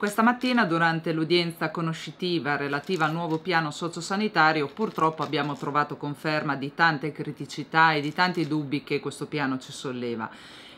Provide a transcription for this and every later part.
Questa mattina durante l'udienza conoscitiva relativa al nuovo piano sociosanitario purtroppo abbiamo trovato conferma di tante criticità e di tanti dubbi che questo piano ci solleva.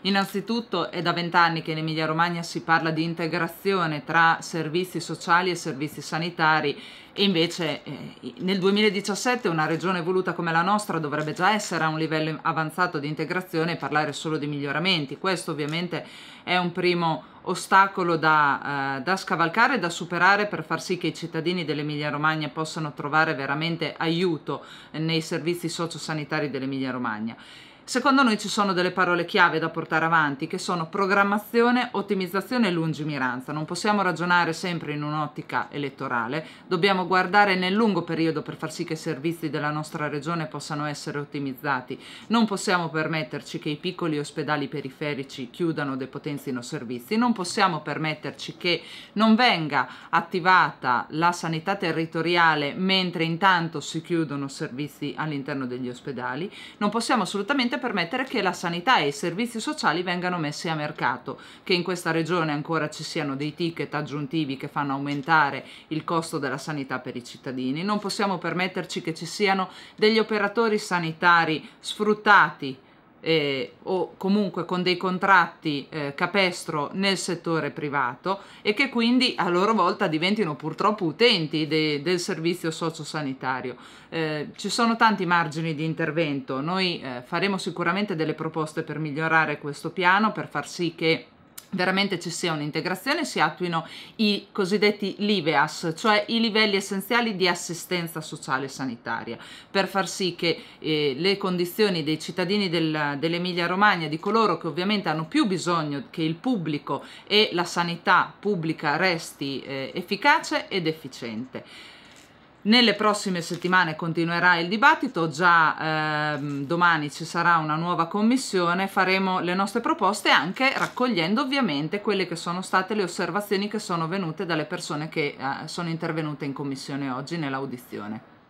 Innanzitutto è da vent'anni che in Emilia Romagna si parla di integrazione tra servizi sociali e servizi sanitari e invece eh, nel 2017 una regione voluta come la nostra dovrebbe già essere a un livello avanzato di integrazione e parlare solo di miglioramenti. Questo ovviamente è un primo ostacolo da, eh, da scavalcare e da superare per far sì che i cittadini dell'Emilia Romagna possano trovare veramente aiuto nei servizi sociosanitari dell'Emilia Romagna. Secondo noi ci sono delle parole chiave da portare avanti che sono programmazione, ottimizzazione e lungimiranza. Non possiamo ragionare sempre in un'ottica elettorale, dobbiamo guardare nel lungo periodo per far sì che i servizi della nostra regione possano essere ottimizzati. Non possiamo permetterci che i piccoli ospedali periferici chiudano o depotenzino servizi, non possiamo permetterci che non venga attivata la sanità territoriale mentre intanto si chiudono servizi all'interno degli ospedali, non possiamo assolutamente permettere che la sanità e i servizi sociali vengano messi a mercato, che in questa regione ancora ci siano dei ticket aggiuntivi che fanno aumentare il costo della sanità per i cittadini. Non possiamo permetterci che ci siano degli operatori sanitari sfruttati eh, o comunque con dei contratti eh, capestro nel settore privato e che quindi a loro volta diventino purtroppo utenti de del servizio sociosanitario. Eh, ci sono tanti margini di intervento, noi eh, faremo sicuramente delle proposte per migliorare questo piano, per far sì che veramente ci sia un'integrazione si attuino i cosiddetti LIVEAS, cioè i livelli essenziali di assistenza sociale e sanitaria, per far sì che eh, le condizioni dei cittadini del, dell'Emilia Romagna, di coloro che ovviamente hanno più bisogno che il pubblico e la sanità pubblica resti eh, efficace ed efficiente. Nelle prossime settimane continuerà il dibattito, già eh, domani ci sarà una nuova commissione, faremo le nostre proposte anche raccogliendo ovviamente quelle che sono state le osservazioni che sono venute dalle persone che eh, sono intervenute in commissione oggi nell'audizione.